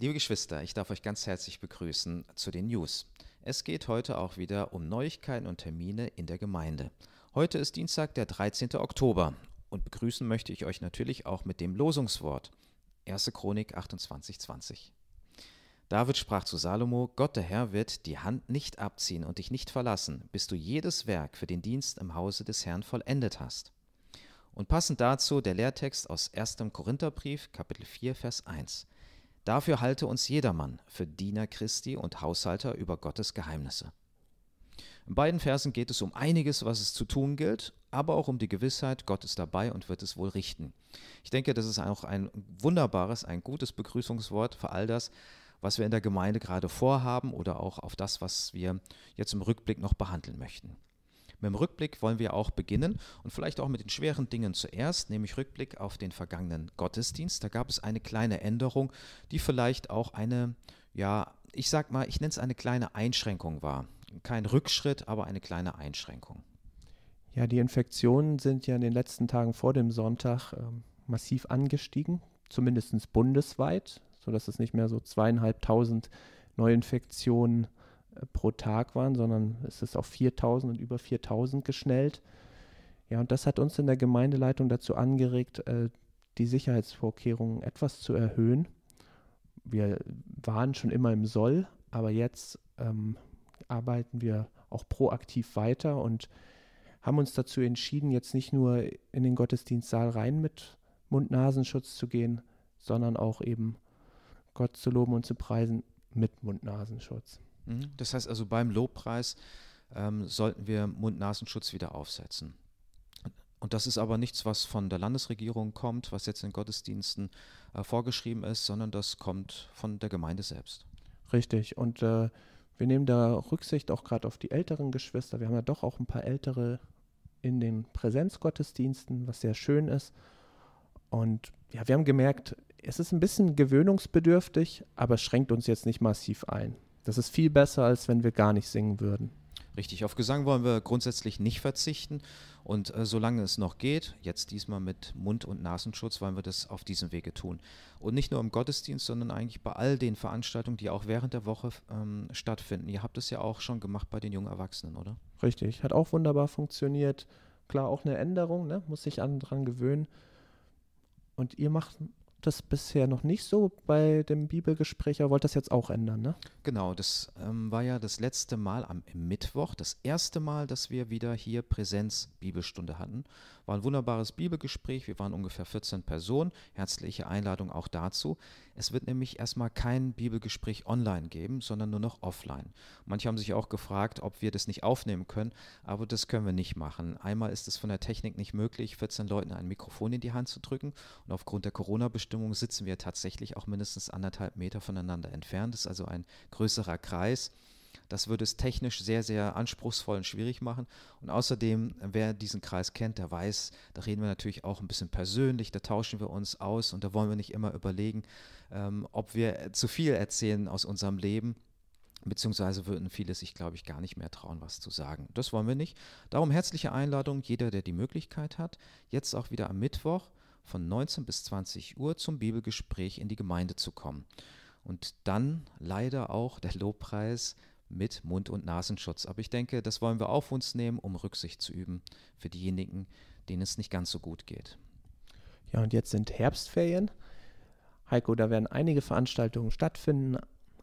Liebe Geschwister, ich darf euch ganz herzlich begrüßen zu den News. Es geht heute auch wieder um Neuigkeiten und Termine in der Gemeinde. Heute ist Dienstag, der 13. Oktober und begrüßen möchte ich euch natürlich auch mit dem Losungswort. 1. Chronik 28, 20. David sprach zu Salomo: Gott der Herr wird die Hand nicht abziehen und dich nicht verlassen, bis du jedes Werk für den Dienst im Hause des Herrn vollendet hast. Und passend dazu der Lehrtext aus 1. Korintherbrief, Kapitel 4, Vers 1. Dafür halte uns jedermann für Diener Christi und Haushalter über Gottes Geheimnisse. In beiden Versen geht es um einiges, was es zu tun gilt, aber auch um die Gewissheit, Gott ist dabei und wird es wohl richten. Ich denke, das ist auch ein wunderbares, ein gutes Begrüßungswort für all das, was wir in der Gemeinde gerade vorhaben oder auch auf das, was wir jetzt im Rückblick noch behandeln möchten. Mit dem Rückblick wollen wir auch beginnen und vielleicht auch mit den schweren Dingen zuerst, nämlich Rückblick auf den vergangenen Gottesdienst. Da gab es eine kleine Änderung, die vielleicht auch eine, ja, ich sag mal, ich nenne es eine kleine Einschränkung war. Kein Rückschritt, aber eine kleine Einschränkung. Ja, die Infektionen sind ja in den letzten Tagen vor dem Sonntag ähm, massiv angestiegen, zumindest bundesweit, sodass es nicht mehr so zweieinhalbtausend Neuinfektionen pro Tag waren, sondern es ist auf 4000 und über 4000 geschnellt. Ja, und das hat uns in der Gemeindeleitung dazu angeregt, äh, die Sicherheitsvorkehrungen etwas zu erhöhen. Wir waren schon immer im Soll, aber jetzt ähm, arbeiten wir auch proaktiv weiter und haben uns dazu entschieden, jetzt nicht nur in den Gottesdienstsaal rein mit Mund-Nasenschutz zu gehen, sondern auch eben Gott zu loben und zu preisen mit Mund-Nasenschutz. Mhm. Das heißt also, beim Lobpreis ähm, sollten wir Mund-Nasenschutz wieder aufsetzen. Und das ist aber nichts, was von der Landesregierung kommt, was jetzt in Gottesdiensten äh, vorgeschrieben ist, sondern das kommt von der Gemeinde selbst. Richtig. Und äh, wir nehmen da Rücksicht auch gerade auf die älteren Geschwister. Wir haben ja doch auch ein paar ältere in den Präsenzgottesdiensten, was sehr schön ist. Und ja, wir haben gemerkt, es ist ein bisschen gewöhnungsbedürftig, aber schränkt uns jetzt nicht massiv ein. Das ist viel besser, als wenn wir gar nicht singen würden. Richtig, auf Gesang wollen wir grundsätzlich nicht verzichten. Und äh, solange es noch geht, jetzt diesmal mit Mund- und Nasenschutz, wollen wir das auf diesem Wege tun. Und nicht nur im Gottesdienst, sondern eigentlich bei all den Veranstaltungen, die auch während der Woche ähm, stattfinden. Ihr habt es ja auch schon gemacht bei den jungen Erwachsenen, oder? Richtig, hat auch wunderbar funktioniert. Klar, auch eine Änderung, ne? muss sich an dran gewöhnen. Und ihr macht das bisher noch nicht so bei dem Bibelgespräch, aber wollt das jetzt auch ändern, ne? Genau, das ähm, war ja das letzte Mal am Mittwoch, das erste Mal, dass wir wieder hier Präsenz-Bibelstunde hatten. War ein wunderbares Bibelgespräch. Wir waren ungefähr 14 Personen. Herzliche Einladung auch dazu. Es wird nämlich erstmal kein Bibelgespräch online geben, sondern nur noch offline. Manche haben sich auch gefragt, ob wir das nicht aufnehmen können, aber das können wir nicht machen. Einmal ist es von der Technik nicht möglich, 14 Leuten ein Mikrofon in die Hand zu drücken. Und aufgrund der Corona-Bestimmung sitzen wir tatsächlich auch mindestens anderthalb Meter voneinander entfernt. Das ist also ein größerer Kreis. Das würde es technisch sehr, sehr anspruchsvoll und schwierig machen. Und außerdem, wer diesen Kreis kennt, der weiß, da reden wir natürlich auch ein bisschen persönlich, da tauschen wir uns aus und da wollen wir nicht immer überlegen, ähm, ob wir zu viel erzählen aus unserem Leben. Beziehungsweise würden viele sich, glaube ich, gar nicht mehr trauen, was zu sagen. Das wollen wir nicht. Darum herzliche Einladung, jeder, der die Möglichkeit hat, jetzt auch wieder am Mittwoch von 19 bis 20 Uhr zum Bibelgespräch in die Gemeinde zu kommen. Und dann leider auch der Lobpreis mit Mund- und Nasenschutz. Aber ich denke, das wollen wir auf uns nehmen, um Rücksicht zu üben für diejenigen, denen es nicht ganz so gut geht. Ja, und jetzt sind Herbstferien. Heiko, da werden einige Veranstaltungen stattfinden,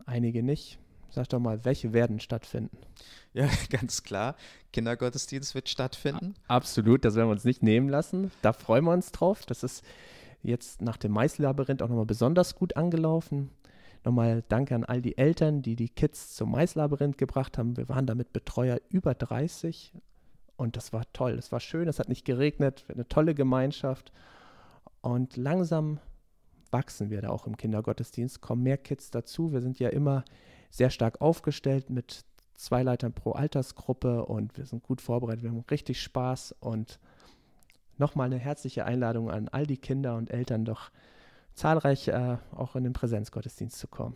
einige nicht. Sag doch mal, welche werden stattfinden? Ja, ganz klar. Kindergottesdienst wird stattfinden. Absolut, das werden wir uns nicht nehmen lassen. Da freuen wir uns drauf. Das ist jetzt nach dem Maislabyrinth auch nochmal besonders gut angelaufen. Nochmal danke an all die Eltern, die die Kids zum Maislabyrinth gebracht haben. Wir waren damit Betreuer über 30 und das war toll. Es war schön, es hat nicht geregnet, eine tolle Gemeinschaft. Und langsam wachsen wir da auch im Kindergottesdienst, kommen mehr Kids dazu. Wir sind ja immer sehr stark aufgestellt mit zwei Leitern pro Altersgruppe und wir sind gut vorbereitet, wir haben richtig Spaß und nochmal eine herzliche Einladung an all die Kinder und Eltern, doch zahlreich äh, auch in den Präsenzgottesdienst zu kommen.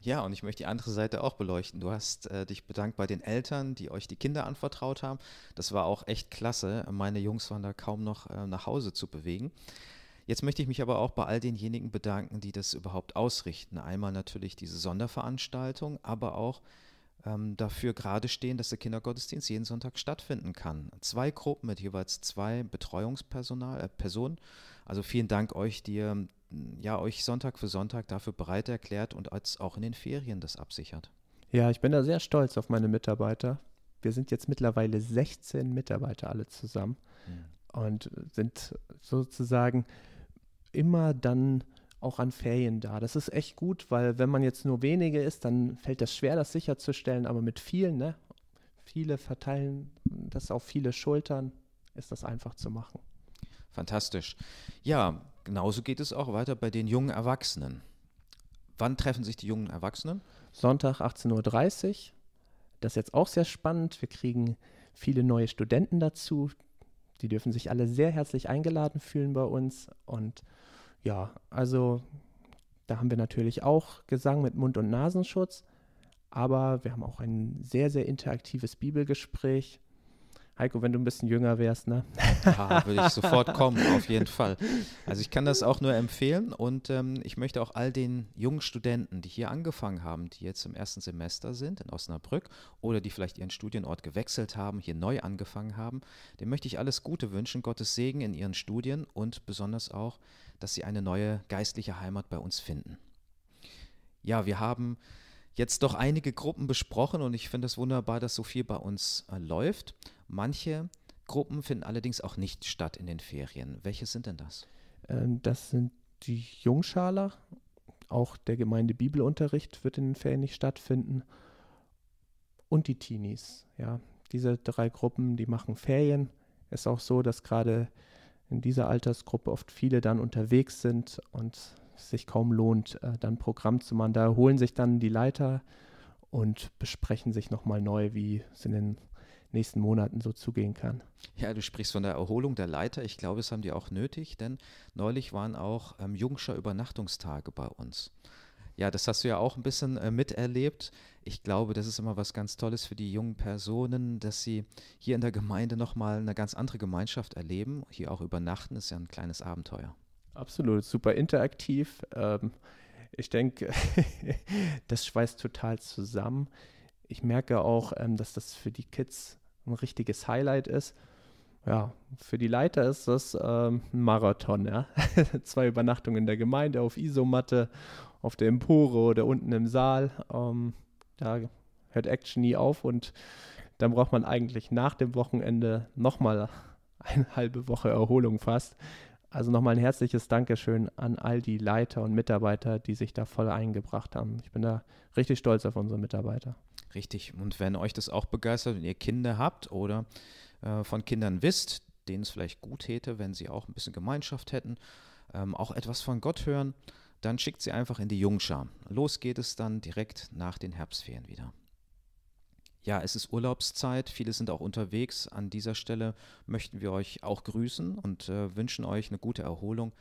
Ja, und ich möchte die andere Seite auch beleuchten. Du hast äh, dich bedankt bei den Eltern, die euch die Kinder anvertraut haben. Das war auch echt klasse. Meine Jungs waren da kaum noch äh, nach Hause zu bewegen. Jetzt möchte ich mich aber auch bei all denjenigen bedanken, die das überhaupt ausrichten. Einmal natürlich diese Sonderveranstaltung, aber auch ähm, dafür gerade stehen, dass der Kindergottesdienst jeden Sonntag stattfinden kann. Zwei Gruppen mit jeweils zwei Betreuungspersonal, äh, Personen. Also vielen Dank euch, die ähm, ja, euch Sonntag für Sonntag dafür bereit erklärt und als auch in den Ferien das absichert. Ja, ich bin da sehr stolz auf meine Mitarbeiter. Wir sind jetzt mittlerweile 16 Mitarbeiter alle zusammen ja. Hm. und sind sozusagen immer dann auch an Ferien da. Das ist echt gut, weil wenn man jetzt nur wenige ist, dann fällt das schwer, das sicherzustellen, aber mit vielen, ne? Viele verteilen das auf viele Schultern, ist das einfach zu machen. Fantastisch. Ja, genauso geht es auch weiter bei den jungen Erwachsenen. Wann treffen sich die jungen Erwachsenen? Sonntag 18.30 Uhr. Das ist jetzt auch sehr spannend. Wir kriegen viele neue Studenten dazu. Die dürfen sich alle sehr herzlich eingeladen fühlen bei uns. Und ja, also da haben wir natürlich auch Gesang mit Mund- und Nasenschutz. Aber wir haben auch ein sehr, sehr interaktives Bibelgespräch Heiko, wenn du ein bisschen jünger wärst, ne? Ja, würde ich sofort kommen, auf jeden Fall. Also ich kann das auch nur empfehlen und ähm, ich möchte auch all den jungen Studenten, die hier angefangen haben, die jetzt im ersten Semester sind in Osnabrück oder die vielleicht ihren Studienort gewechselt haben, hier neu angefangen haben, dem möchte ich alles Gute wünschen, Gottes Segen in ihren Studien und besonders auch, dass sie eine neue geistliche Heimat bei uns finden. Ja, wir haben jetzt doch einige Gruppen besprochen und ich finde es das wunderbar, dass so viel bei uns äh, läuft. Manche Gruppen finden allerdings auch nicht statt in den Ferien. Welche sind denn das? Ähm, das sind die Jungschaler. Auch der Gemeindebibelunterricht wird in den Ferien nicht stattfinden. Und die Teenies. Ja, diese drei Gruppen, die machen Ferien. Ist auch so, dass gerade in dieser Altersgruppe oft viele dann unterwegs sind und es sich kaum lohnt, äh, dann Programm zu machen. Da holen sich dann die Leiter und besprechen sich nochmal neu, wie es in den nächsten Monaten so zugehen kann. Ja, du sprichst von der Erholung der Leiter. Ich glaube, es haben die auch nötig, denn neulich waren auch ähm, Jungscher Übernachtungstage bei uns. Ja, das hast du ja auch ein bisschen äh, miterlebt. Ich glaube, das ist immer was ganz Tolles für die jungen Personen, dass sie hier in der Gemeinde nochmal eine ganz andere Gemeinschaft erleben. Hier auch übernachten ist ja ein kleines Abenteuer. Absolut, super interaktiv. Ähm, ich denke, das schweißt total zusammen. Ich merke auch, ähm, dass das für die Kids ein richtiges Highlight ist. Ja, für die Leiter ist das ähm, ein Marathon. Ja? Zwei Übernachtungen in der Gemeinde auf Isomatte, auf der Empore oder unten im Saal. Ähm, da hört Action nie auf und dann braucht man eigentlich nach dem Wochenende nochmal eine halbe Woche Erholung fast, also nochmal ein herzliches Dankeschön an all die Leiter und Mitarbeiter, die sich da voll eingebracht haben. Ich bin da richtig stolz auf unsere Mitarbeiter. Richtig. Und wenn euch das auch begeistert wenn ihr Kinder habt oder äh, von Kindern wisst, denen es vielleicht gut täte, wenn sie auch ein bisschen Gemeinschaft hätten, ähm, auch etwas von Gott hören, dann schickt sie einfach in die Jungschar. Los geht es dann direkt nach den Herbstferien wieder ja, es ist Urlaubszeit, viele sind auch unterwegs. An dieser Stelle möchten wir euch auch grüßen und äh, wünschen euch eine gute Erholung.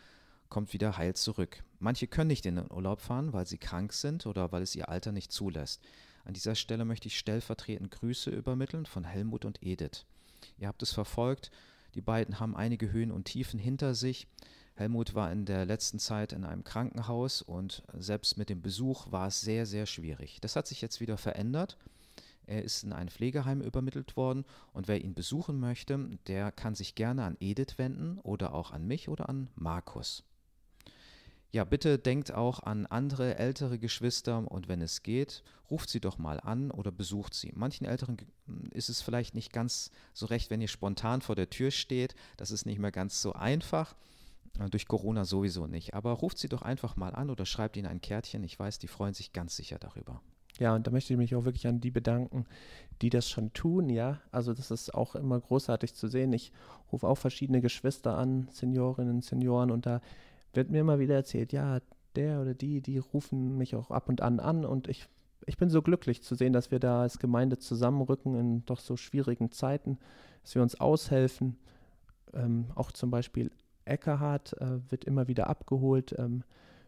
Kommt wieder heil zurück. Manche können nicht in den Urlaub fahren, weil sie krank sind oder weil es ihr Alter nicht zulässt. An dieser Stelle möchte ich stellvertretend Grüße übermitteln von Helmut und Edith. Ihr habt es verfolgt, die beiden haben einige Höhen und Tiefen hinter sich. Helmut war in der letzten Zeit in einem Krankenhaus und selbst mit dem Besuch war es sehr, sehr schwierig. Das hat sich jetzt wieder verändert. Er ist in ein Pflegeheim übermittelt worden und wer ihn besuchen möchte, der kann sich gerne an Edith wenden oder auch an mich oder an Markus. Ja, bitte denkt auch an andere ältere Geschwister und wenn es geht, ruft sie doch mal an oder besucht sie. Manchen Älteren ist es vielleicht nicht ganz so recht, wenn ihr spontan vor der Tür steht. Das ist nicht mehr ganz so einfach. Äh, durch Corona sowieso nicht. Aber ruft sie doch einfach mal an oder schreibt ihnen ein Kärtchen. Ich weiß, die freuen sich ganz sicher darüber. Ja, und da möchte ich mich auch wirklich an die bedanken, die das schon tun, ja. Also das ist auch immer großartig zu sehen. Ich rufe auch verschiedene Geschwister an, Seniorinnen, Senioren, und da wird mir immer wieder erzählt, ja, der oder die, die rufen mich auch ab und an an und ich, ich bin so glücklich zu sehen, dass wir da als Gemeinde zusammenrücken in doch so schwierigen Zeiten, dass wir uns aushelfen. Ähm, auch zum Beispiel Eckerhardt äh, wird immer wieder abgeholt. Ähm,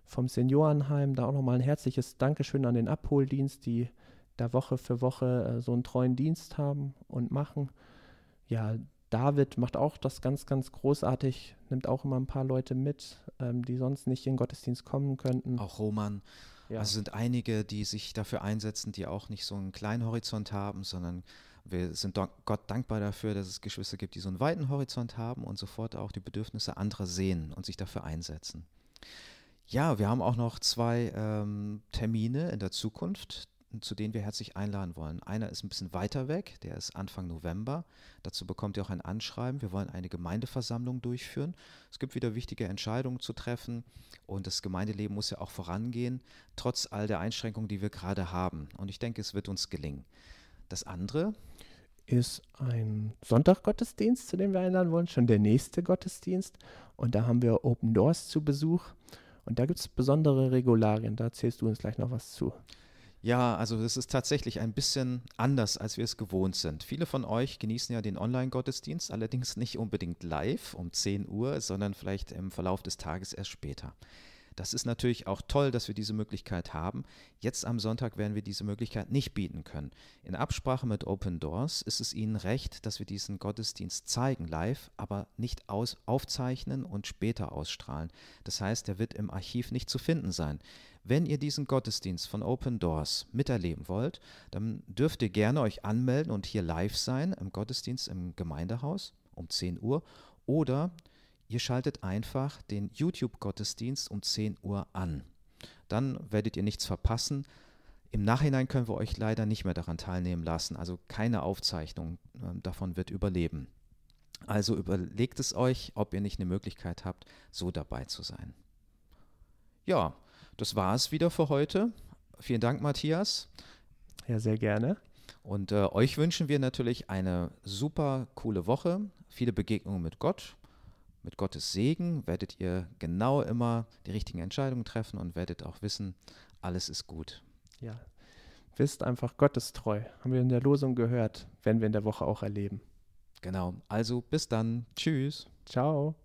vom Seniorenheim. Da auch nochmal ein herzliches Dankeschön an den Abholdienst, die da Woche für Woche äh, so einen treuen Dienst haben und machen. Ja, David macht auch das ganz, ganz großartig, nimmt auch immer ein paar Leute mit, ähm, die sonst nicht in den Gottesdienst kommen könnten. Auch Roman. Ja. Also sind einige, die sich dafür einsetzen, die auch nicht so einen kleinen Horizont haben, sondern wir sind Gott dankbar dafür, dass es Geschwister gibt, die so einen weiten Horizont haben und sofort auch die Bedürfnisse anderer sehen und sich dafür einsetzen. Ja, wir haben auch noch zwei ähm, Termine in der Zukunft, zu denen wir herzlich einladen wollen. Einer ist ein bisschen weiter weg, der ist Anfang November. Dazu bekommt ihr auch ein Anschreiben. Wir wollen eine Gemeindeversammlung durchführen. Es gibt wieder wichtige Entscheidungen zu treffen und das Gemeindeleben muss ja auch vorangehen, trotz all der Einschränkungen, die wir gerade haben. Und ich denke, es wird uns gelingen. Das andere ist ein Sonntaggottesdienst, zu dem wir einladen wollen, schon der nächste Gottesdienst. Und da haben wir Open Doors zu Besuch. Und da gibt es besondere Regularien, da zählst du uns gleich noch was zu. Ja, also es ist tatsächlich ein bisschen anders, als wir es gewohnt sind. Viele von euch genießen ja den Online-Gottesdienst, allerdings nicht unbedingt live um 10 Uhr, sondern vielleicht im Verlauf des Tages erst später. Das ist natürlich auch toll, dass wir diese Möglichkeit haben. Jetzt am Sonntag werden wir diese Möglichkeit nicht bieten können. In Absprache mit Open Doors ist es Ihnen recht, dass wir diesen Gottesdienst zeigen live, aber nicht aus aufzeichnen und später ausstrahlen. Das heißt, er wird im Archiv nicht zu finden sein. Wenn ihr diesen Gottesdienst von Open Doors miterleben wollt, dann dürft ihr gerne euch anmelden und hier live sein im Gottesdienst im Gemeindehaus um 10 Uhr oder Ihr schaltet einfach den YouTube-Gottesdienst um 10 Uhr an. Dann werdet ihr nichts verpassen. Im Nachhinein können wir euch leider nicht mehr daran teilnehmen lassen. Also keine Aufzeichnung ähm, davon wird überleben. Also überlegt es euch, ob ihr nicht eine Möglichkeit habt, so dabei zu sein. Ja, das war es wieder für heute. Vielen Dank, Matthias. Ja, sehr gerne. Und äh, euch wünschen wir natürlich eine super coole Woche, viele Begegnungen mit Gott mit Gottes Segen werdet ihr genau immer die richtigen Entscheidungen treffen und werdet auch wissen, alles ist gut. Ja, wisst einfach Gottes treu, haben wir in der Losung gehört, werden wir in der Woche auch erleben. Genau, also bis dann. Tschüss. Ciao.